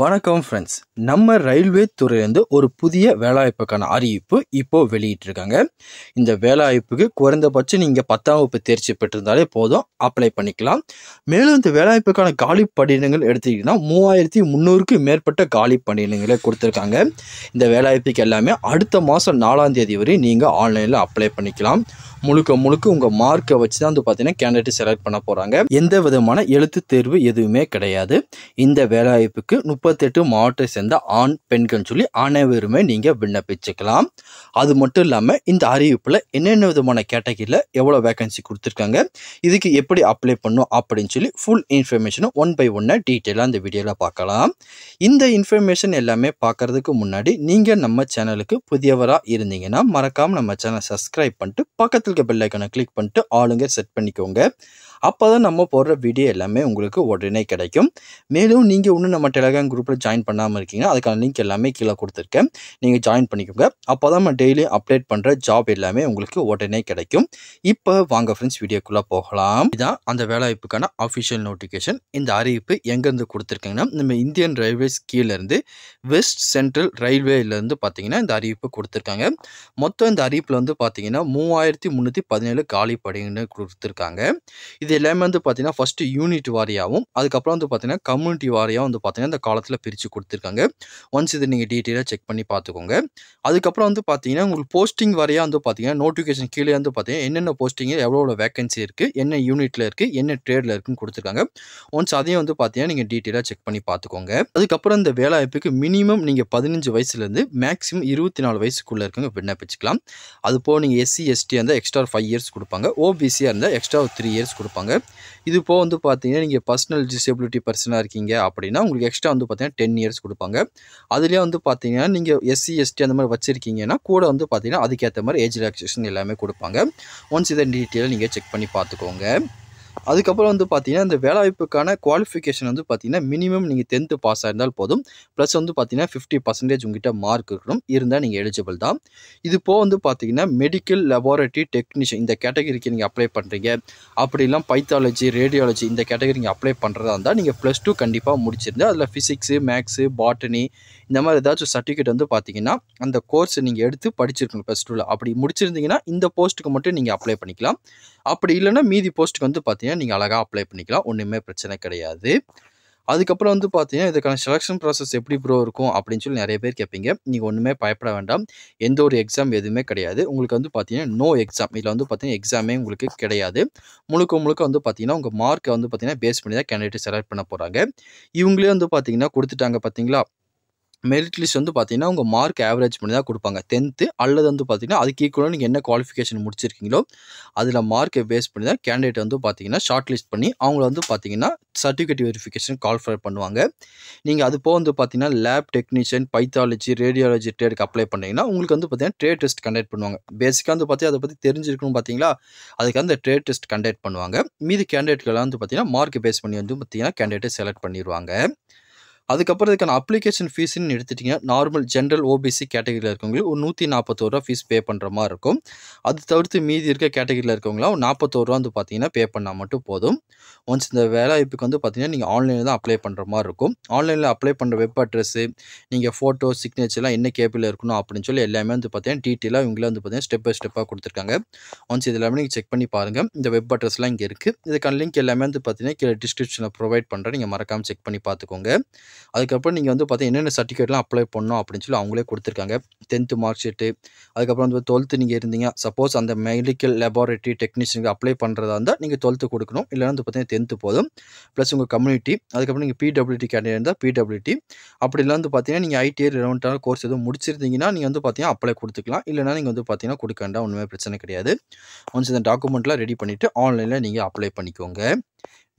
வணக்கம் ஃப்ரெண்ட்ஸ் நம்ம ரயில்வே துறையிலேருந்து ஒரு புதிய வேலைவாய்ப்புக்கான அறிவிப்பு இப்போது வெளியிட்டிருக்காங்க இந்த வேலைவாய்ப்புக்கு குறைந்தபட்சம் நீங்கள் பத்தாம் வகுப்பு தேர்ச்சி பெற்றிருந்தாலே போதும் அப்ளை பண்ணிக்கலாம் மேலும் இந்த வேலைவாய்ப்புக்கான காலி பணியிடங்கள் எடுத்துக்கிட்டிங்கன்னா மூவாயிரத்தி முந்நூறுக்கு மேற்பட்ட காலி பணியிடங்களை கொடுத்துருக்காங்க இந்த வேலைவாய்ப்புக்கு எல்லாமே அடுத்த மாதம் நாலாம் தேதி வரை நீங்கள் ஆன்லைனில் அப்ளை பண்ணிக்கலாம் முழுக்க முழுக்க உங்கள் மார்க்கை வச்சு தான் வந்து பார்த்தீங்கன்னா கேண்டிடேட் செலக்ட் பண்ண போகிறாங்க எந்த விதமான எழுத்து தேர்வு எதுவுமே கிடையாது இந்த வேலைவாய்ப்புக்கு முப்பத்தெட்டு மாவட்டம் சேர்ந்த ஆண் பெண்கள் சொல்லி அனைவருமே நீங்கள் விண்ணப்பிச்சுக்கலாம் அது மட்டும் இல்லாமல் இந்த அறிவிப்பில் என்னென்ன விதமான கேட்டகரியில் எவ்வளோ வேகன்சி கொடுத்துருக்காங்க இதுக்கு எப்படி அப்ளை பண்ணும் அப்படின்னு சொல்லி ஃபுல் இன்ஃபர்மேஷனும் ஒன் பை ஒன்னாக டீட்டெயிலாக இந்த வீடியோவில் பார்க்கலாம் இந்த இன்ஃபர்மேஷன் எல்லாமே பார்க்கறதுக்கு முன்னாடி நீங்கள் நம்ம சேனலுக்கு புதியவராக இருந்தீங்கன்னா மறக்காமல் நம்ம சேனல் சப்ஸ்கிரைப் பண்ணிட்டு பக்கத்தில் பக்கத்தில் பெல் ஐக்கனை கிளிக் பண்ணிட்டு ஆளுங்க செட் பண்ணிக்கோங்க அப்போ தான் நம்ம போடுற வீடியோ எல்லாமே உங்களுக்கு உடனே கிடைக்கும் மேலும் நீங்கள் இன்னும் நம்ம டெலகிராம் குரூப்பில் ஜாயின் பண்ணாமல் இருக்கீங்கன்னா அதுக்கான லிங்க் எல்லாமே கீழே கொடுத்துருக்கேன் நீங்கள் ஜாயின் பண்ணிக்கோங்க அப்போ தான் நம்ம டெய்லி அப்டேட் பண்ணுற ஜாப் எல்லாமே உங்களுக்கு உடனே கிடைக்கும் இப்போ வாங்க ஃப்ரெண்ட்ஸ் வீடியோக்குள்ளே போகலாம் இதான் அந்த வேலைவாய்ப்புக்கான அஃபிஷியல் நோட்டிஃபிகேஷன் இந்த அறிவிப்பு எங்கேருந்து கொடுத்துருக்காங்கன்னா நம்ம இந்தியன் ரயில்வேஸ் கீழேருந்து வெஸ்ட் சென்ட்ரல் ரயில்வேலேருந்து பார்த்தீங்கன்னா இந்த அறிவிப்பு கொடுத்துருக்காங்க மொத்தம் இந்த அறிவிப்பில் வந்து பார்த்தீங்கன்னா மூவாயிரத்தி முந்நூற்றி பதினேழு காலி படைன்னு கொடுத்துருக்காங்க இது எல்லாமே வந்து பார்த்தீங்கன்னா ஃபஸ்ட்டு யூனிட் வாரியாகவும் அதுக்கப்புறம் வந்து பார்த்திங்கன்னா கம்யூனிட்டி வாரியாக வந்து பார்த்தீங்கன்னா இந்த காலத்தில் பிரித்து கொடுத்துருக்காங்க ஒன்ஸ் இதை நீங்கள் டீட்டெயிலாக செக் பண்ணி பார்த்துக்கோங்க அதுக்கப்புறம் வந்து பார்த்திங்கன்னா உங்களுக்கு போஸ்டிங் வாரியாக வந்து பார்த்தீங்கன்னா நோட்டிஃபிகேஷன் கீழே வந்து பார்த்தீங்கன்னா என்னென்ன போஸ்டிங்கில் எவ்வளோ வேகன்சி இருக்குது என்ன யூனிட்டில் இருக்குது என்ன ட்ரேடில் இருக்குன்னு கொடுத்துருக்காங்க ஒன்ஸ் அதையும் வந்து பார்த்தீங்கன்னா நீங்கள் டீட்டெயிலாக செக் பண்ணி பார்த்துக்கோங்க அதுக்கப்புறம் இந்த வேலைவாய்ப்புக்கு மினிமம் நீங்கள் பதினஞ்சு வயசுலேருந்து மேக்ஸிமம் இருபத்தி நாலு வயசுக்குள்ளே இருக்கவங்க விண்ணப்பிச்சுக்கலாம் அதுபோல் நீங்கள் எஸ்சி எஸ்டி அந்த எக்ஸ்ட்ரா எக்ஸ்ட்ரா ஃபைவ் இயர்ஸ் கொடுப்பாங்க ஓபிசியாக இருந்தால் எக்ஸ்ட்ரா த்ரீ இயர்ஸ் கொடுப்பாங்க இது இப்போ வந்து பார்த்தீங்கன்னா நீங்கள் பர்சனல் டிசபிலிட்டி பர்சனாக இருக்கீங்க அப்படின்னா உங்களுக்கு எக்ஸ்ட்ரா வந்து பார்த்தீங்கன்னா டென் இயர்ஸ் கொடுப்பாங்க அதுலேயே வந்து பார்த்தீங்கன்னா நீங்கள் எஸ்சி எஸ்டி அந்த மாதிரி வச்சுருக்கீங்கன்னா கூட வந்து பார்த்தீங்கன்னா அதுக்கேற்ற மாதிரி ஏஜ் ரிலாக்ஸேஷன் எல்லாமே கொடுப்பாங்க ஒன்ஸ் இதை டீட்டெயிலாக நீங்கள் செக் பண்ணி பார்த்துக்கோங்க அதுக்கப்புறம் வந்து பார்த்தீங்கன்னா இந்த வேலைவாய்ப்புக்கான குவாலிஃபிகேஷன் வந்து பார்த்தீங்கன்னா மினிமம் நீங்கள் டென்த்து பாஸ் ஆயிருந்தால் போதும் ப்ளஸ் வந்து பார்த்தீங்கன்னா ஃபிஃப்டி பர்சன்டேஜ் உங்ககிட்ட மார்க் இருக்கணும் இருந்தால் நீங்கள் எலிஜிபிள் தான் இது போக வந்து பார்த்தீங்கன்னா மெடிக்கல் லெபார்டரி டெக்னீஷியன் இந்த கேட்டகரிக்கு நீங்கள் அப்ளை பண்ணுறீங்க அப்படி இல்லாமல் பைத்தாலஜி ரேடியாலஜி இந்த கேட்டகரி நீங்கள் அப்ளை பண்ணுறதா இருந்தால் நீங்கள் ப்ளஸ் டூ கண்டிப்பாக முடிச்சிருந்தா அதில் ஃபிசிக்ஸு மேக்ஸு பாட்டனி இந்த மாதிரி ஏதாச்சும் சர்டிஃபிகேட் வந்து பார்த்தீங்கன்னா அந்த கோர்ஸ் நீங்கள் எடுத்து படிச்சிருக்கணும் ப்ளஸ் டூவில் அப்படி முடிச்சிருந்தீங்கன்னா இந்த போஸ்ட்டுக்கு மட்டும் நீங்கள் அப்ளை பண்ணிக்கலாம் அப்படி இல்லைன்னா மீதி போஸ்ட்டுக்கு வந்து பார்த்தீங்கன்னா நீங்கள் அழகாக அப்ளை பண்ணிக்கலாம் ஒன்றுமே பிரச்சனை கிடையாது அதுக்கப்புறம் வந்து பார்த்தீங்கன்னா இதுக்கான செலெக்ஷன் ப்ராசஸ் எப்படி ப்ரோ இருக்கும் அப்படின்னு சொல்லி நிறைய பேர் கேட்பீங்க நீங்கள் ஒன்றுமே பயப்பட வேண்டாம் எந்த ஒரு எக்ஸாம் எதுவுமே கிடையாது உங்களுக்கு வந்து பார்த்தீங்கன்னா நோ எக்ஸாம் இதில் வந்து பார்த்தீங்கன்னா எக்ஸாமே உங்களுக்கு கிடையாது முழுக்க முழுக்க வந்து பார்த்தீங்கன்னா உங்கள் மார்க்கை வந்து பார்த்தீங்கன்னா பேஸ் பண்ணி தான் கேண்டிடேட் செலக்ட் பண்ண போகிறாங்க இவங்களே வந்து பார்த்தீங்கன்னா கொடுத்துட்டாங்க பார்த்தீங்களா மெரிட் லிஸ்ட் வந்து பார்த்தீங்கன்னா உங்கள் மார்க் ஆவரேஜ் பண்ணி தான் கொடுப்பாங்க டென்த்து அல்லது வந்து பார்த்தீங்கன்னா அதுக்கு ஈக்குவலாக நீங்கள் என்ன குவாலிஃபிகேஷன் முடிச்சிருக்கீங்களோ அதில் மார்க்கை பேஸ் பண்ணி தான் கேண்டிடேட் வந்து பார்த்தீங்கன்னா ஷார்ட் லிஸ்ட் பண்ணி அவங்கள வந்து பார்த்தீங்கன்னா சர்டிஃபிகேட் வெரிஃபிகேஷன் குவாலிஃபை பண்ணுவாங்க நீங்கள் அது போக வந்து பார்த்தீங்கன்னா லேப் டெக்னீஷியன் பைத்தாலஜி ரேடியாலஜி ட்ரேடுக்கு அப்ளை பண்ணிங்கன்னா உங்களுக்கு வந்து பார்த்தீங்கன்னா ட்ரேட் டெஸ்ட் கண்டக்ட் பண்ணுவாங்க பேசிக்காக வந்து பார்த்தீங்கன்னா அதை பற்றி தெரிஞ்சிருக்கணும் பார்த்தீங்களா அதுக்கு அந்த ட்ரேட் டெஸ்ட் கண்டக்ட் பண்ணுவாங்க மீதி கேண்டிடேட்கள்லாம் வந்து பார்த்தீங்கன்னா மார்க் பேஸ் பண்ணி வந்து பார்த்தீங்கன்னா கேண்டிடேட்டை செலக்ட் பண்ணிடுவாங்க அதுக்கப்புறம் இதுக்கான அப்ளிகேஷன் ஃபீஸ்ன்னு எடுத்துட்டிங்கன்னா நார்மல் ஜென்ரல் ஓபிசி கேட்டகரியில் இருக்கவங்களுக்கு ஒரு நூற்றி நாற்பத்தோருவா ஃபீஸ் பே பண்ணுற மாதிரி இருக்கும் அது தவிர்த்து மீதி இருக்க கேட்டகரியில் இருக்கவங்களாம் நாற்பத்தோருவா வந்து பார்த்தீங்கன்னா பே பண்ணால் மட்டும் போதும் ஒன்ஸ் இந்த வேலைவாய்ப்புக்கு வந்து பார்த்தீங்கன்னா நீங்கள் ஆன்லைனில் தான் அப்ளை பண்ணுற மாதிரி இருக்கும் ஆன்லைனில் அப்ளை பண்ணுற வெப் அட்ரஸ்ஸு நீங்கள் ஃபோட்டோ சிக்னேச்சர்லாம் என்ன கேபிள் இருக்கணும் அப்படின்னு சொல்லி எல்லாமே வந்து பார்த்தீங்கன்னா டீட்டெயிலாக இவங்களே வந்து பார்த்தீங்கன்னா ஸ்டெப் பை ஸ்டெப்பாக கொடுத்துருக்காங்க ஒன்ஸ் இது எல்லாமே நீங்கள் செக் பண்ணி பாருங்கள் இந்த வெப் அட்ரஸ்லாம் இங்கே இருக்குது இதுக்கான லிங்க் எல்லாமே வந்து பார்த்தீங்கன்னா கீழே டிஸ்கிரிப்ஷனில் ப்ரொவைட் பண்ணுறேன் நீங்கள் மறக்காமல் செக் பண்ணி பார்த்துக்கோங்க அதுக்கப்புறம் நீங்கள் வந்து பார்த்தீங்கன்னா என்னென்ன சர்டிஃபிகேட்லாம் அப்ளை பண்ணணும் அப்படின்னு சொல்லி அவங்களே கொடுத்துருக்காங்க டென்த்து மார்க் ஷீட்டு அதுக்கப்புறம் வந்து டுவெல்த்து நீங்கள் இருந்தீங்க சப்போஸ் அந்த மெடிக்கல் லெபார்டரி டெக்னீஷியனுக்கு அப்ளை பண்ணுறதா இருந்தால் நீங்கள் டுவெல்த்து கொடுக்கணும் இல்லைனா வந்து பார்த்தீங்கன்னா டென்த்து போதும் ப்ளஸ் உங்கள் கம்யூனிட்டி அதுக்கப்புறம் நீங்கள் பிடபிள்யூடி கேண்டிடேட் இருந்தால் பிடபிள்யூடி இல்லை வந்து பார்த்தீங்கன்னா நீங்கள் ஐடிஐ ரிலவெண்ட்டான கோர்ஸ் எதுவும் முடிச்சிருந்தீங்கன்னா நீங்கள் வந்து பார்த்தீங்கன்னா அப்ளை கொடுத்துக்கலாம் இல்லைனா நீங்கள் வந்து பார்த்தீங்கன்னா கொடுக்க வேண்டாம் ஒன்றுமே பிரச்சனை கிடையாது ஒன்ஸ் இந்த டாக்குமெண்ட்லாம் ரெடி பண்ணிவிட்டு ஆன்லைனில் நீங்கள் அப்ளை பண்ணிக்கோங்க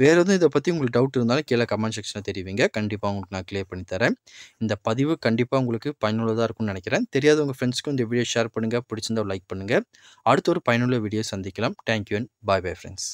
வேறு எதுவும் இதை பற்றி உங்களுக்கு டவுட் இருந்தாலும் கீழே கமெண்ட் செக்ஷனில் தெரிவிங்க கண்டிப்பாக உங்களுக்கு நான் கிளியர் பண்ணி தரேன் இந்த பதிவு கண்டிப்பாக உங்களுக்கு பயனுள்ளதாக இருக்கும்னு நினைக்கிறேன் தெரியாத உங்கள் ஃப்ரெண்ட்ஸ்க்கு இந்த வீடியோ ஷேர் பண்ணுங்கள் பிடிச்சிருந்தால் லைக் பண்ணுங்கள் அடுத்த ஒரு பயனுள்ள வீடியோ சந்திக்கலாம் thank you and bye bye friends